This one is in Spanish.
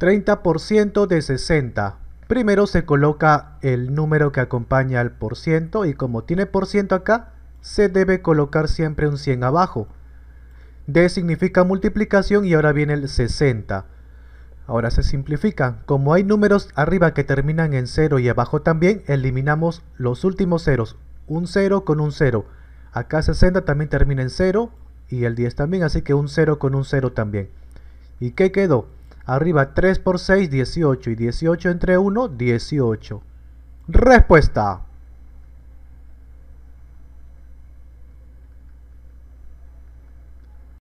30% de 60. Primero se coloca el número que acompaña al por ciento y como tiene por ciento acá, se debe colocar siempre un 100 abajo. D significa multiplicación y ahora viene el 60. Ahora se simplifica. Como hay números arriba que terminan en 0 y abajo también, eliminamos los últimos ceros. Un 0 con un 0. Acá 60 también termina en 0 y el 10 también, así que un 0 con un 0 también. ¿Y qué quedó? Arriba 3 por 6, 18. Y 18 entre 1, 18. Respuesta.